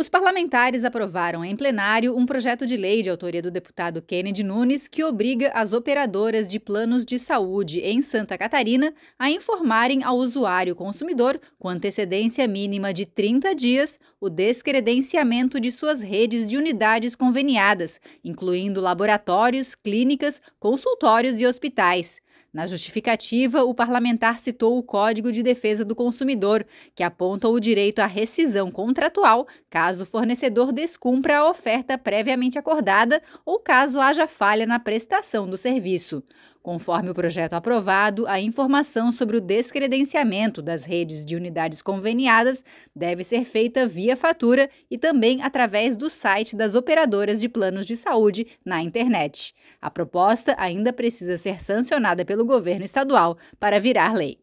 Os parlamentares aprovaram em plenário um projeto de lei de autoria do deputado Kennedy Nunes que obriga as operadoras de planos de saúde em Santa Catarina a informarem ao usuário consumidor, com antecedência mínima de 30 dias, o descredenciamento de suas redes de unidades conveniadas, incluindo laboratórios, clínicas, consultórios e hospitais. Na justificativa, o parlamentar citou o Código de Defesa do Consumidor, que aponta o direito à rescisão contratual caso o fornecedor descumpra a oferta previamente acordada ou caso haja falha na prestação do serviço. Conforme o projeto aprovado, a informação sobre o descredenciamento das redes de unidades conveniadas deve ser feita via fatura e também através do site das operadoras de planos de saúde na internet. A proposta ainda precisa ser sancionada pelo pelo governo estadual para virar lei.